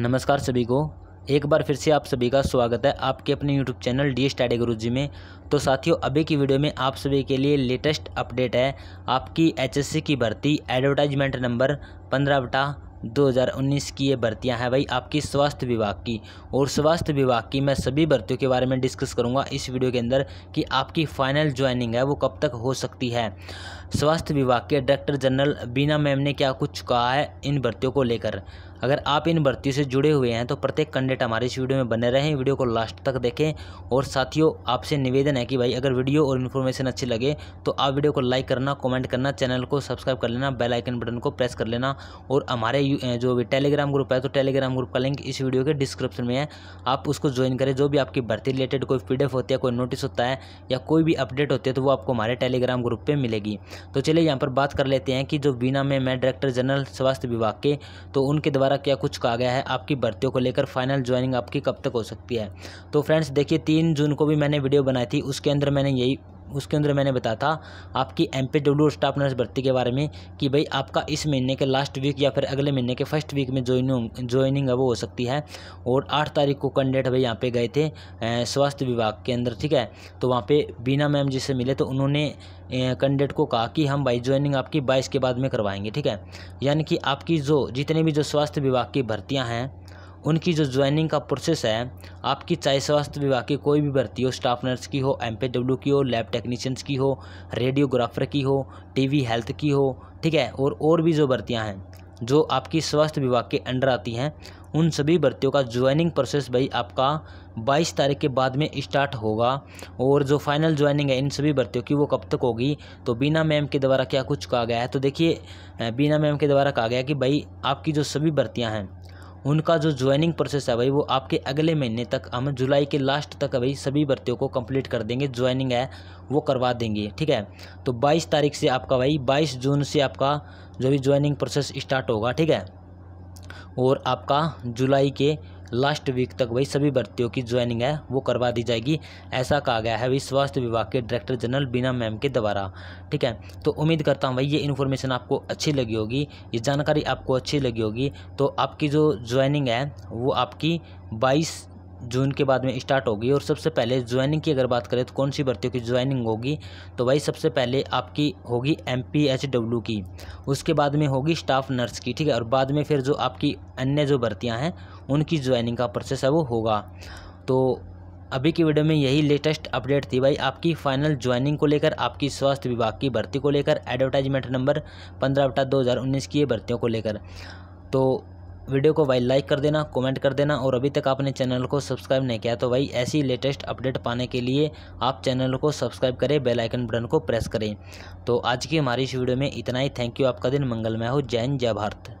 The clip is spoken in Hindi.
नमस्कार सभी को एक बार फिर से आप सभी का स्वागत है आपके अपने YouTube channel the study Guruji में तो साथियों अभी की वीडियो में आप सभी के लिए लेटेस्ट अपडेट है आपकी एचएससी की भर्ती एडवर्टाइजमेंट नंबर पंद्रह बटा 2019 की ये भर्तियां हैं भाई आपकी स्वास्थ्य विभाग की और स्वास्थ्य विभाग की मैं सभी भर्तियों के बारे में डिस्कस करूंगा इस वीडियो के अंदर कि आपकी फाइनल ज्वाइनिंग है वो कब तक हो सकती है स्वास्थ्य विभाग के डायरेक्टर जनरल बीना मैम ने क्या कुछ कहा है इन भर्तियों को लेकर अगर आप इन भर्तियों से जुड़े हुए हैं तो प्रत्येक कंडेट हमारे इस वीडियो में बने रहें वीडियो को लास्ट तक देखें और साथियों आपसे निवेदन है कि भाई अगर वीडियो और इन्फॉर्मेशन अच्छी लगे तो आप वीडियो को लाइक करना कमेंट करना चैनल को सब्सक्राइब कर लेना बेल आइकन बटन को प्रेस कर लेना और हमारे जो भी टेलीग्राम ग्रुप है तो टेलीग्राम ग्रुप का लिंक इस वीडियो के डिस्क्रिप्शन में है आप उसको ज्वाइन करें जो भी आपकी भर्ती रिलेटेड कोई पी होती है कोई नोटिस होता है या कोई भी अपडेट होती है तो वो आपको हमारे टेलीग्राम ग्रुप पर मिलेगी तो चलिए यहाँ पर बात कर लेते हैं कि जो बीना में मैं डायरेक्टर जनरल स्वास्थ्य विभाग के तो उनके द्वारा द्वारा क्या कुछ कहा गया है आपकी भर्तियों को लेकर फाइनल ज्वाइनिंग आपकी कब तक हो सकती है तो फ्रेंड्स देखिए तीन जून को भी मैंने वीडियो बनाई थी उसके अंदर मैंने यही उसके अंदर मैंने बताया था आपकी M P W staff nurse भर्ती के बारे में कि भाई आपका इस महीने के लास्ट वीक या फिर अगले महीने के फर्स्ट वीक में ज्वाइन ज्वाइनिंग है वो हो सकती है और आठ तारीख को कैंडिडेट भाई यहाँ पे गए थे स्वास्थ्य विभाग के अंदर ठीक है तो वहाँ पे बीना मैम जी से मिले तो उन्होंने कैंडिडेट को कहा कि हम भाई ज्वाइनिंग आपकी बाईस के बाद में करवाएंगे ठीक है यानी कि आपकी जो जितने भी जो स्वास्थ्य विभाग की भर्तियाँ हैं उनकी जो ज्वाइनिंग का प्रोसेस है आपकी चाहे स्वास्थ्य विभाग की कोई भी भर्ती हो स्टाफ नर्स की हो एम की हो लैब टेक्नीशियंस की हो रेडियोग्राफर की हो टीवी हेल्थ की हो ठीक है और और भी जो भर्तियाँ हैं जो आपकी स्वास्थ्य विभाग के अंडर आती हैं उन सभी भर्तियों का ज्वाइनिंग प्रोसेस भाई आपका 22 तारीख के बाद में स्टार्ट होगा और जो फाइनल ज्वाइनिंग है इन सभी भर्तियों की वो कब तक होगी तो बीना मैम के द्वारा क्या कुछ कहा गया है तो देखिए बीना मैम के द्वारा कहा गया कि भाई आपकी जो सभी भर्तियाँ हैं उनका जो ज्वाइनिंग प्रोसेस है भाई वो आपके अगले महीने तक हम जुलाई के लास्ट तक भाई सभी भर्तियों को कंप्लीट कर देंगे ज्वाइनिंग है वो करवा देंगे ठीक है तो 22 तारीख से आपका भाई 22 जून से आपका जो भी ज्वाइनिंग प्रोसेस स्टार्ट होगा ठीक है और आपका जुलाई के लास्ट वीक तक वही सभी भर्तियों की ज्वाइनिंग है वो करवा दी जाएगी ऐसा कहा गया है वही स्वास्थ्य विभाग के डायरेक्टर जनरल बीना मैम के द्वारा ठीक है तो उम्मीद करता हूँ भाई ये इन्फॉर्मेशन आपको अच्छी लगी होगी ये जानकारी आपको अच्छी लगी होगी तो आपकी जो ज्वाइनिंग है वो आपकी बाईस जून के बाद में स्टार्ट होगी और सबसे पहले ज्वाइनिंग की अगर बात करें तो कौन सी भर्तियों की ज्वाइनिंग होगी तो भाई सबसे पहले आपकी होगी एम की उसके बाद में होगी स्टाफ नर्स की ठीक है और बाद में फिर जो आपकी अन्य जो भर्तियाँ हैं उनकी ज्वाइनिंग का प्रोसेस है वो होगा तो अभी की वीडियो में यही लेटेस्ट अपडेट थी भाई आपकी फाइनल ज्वाइनिंग को लेकर आपकी स्वास्थ्य विभाग की भर्ती को लेकर एडवर्टाइजमेंट नंबर पंद्रह बटा दो हज़ार उन्नीस की ये भर्तियों को लेकर तो वीडियो को भाई लाइक कर देना कमेंट कर देना और अभी तक आपने चैनल को सब्सक्राइब नहीं किया तो भाई ऐसी लेटेस्ट अपडेट पाने के लिए आप चैनल को सब्सक्राइब करें बेल आइकन बटन को प्रेस करें तो आज की हमारी इस वीडियो में इतना ही थैंक यू आपका दिन मंगलमय हो जय जय भारत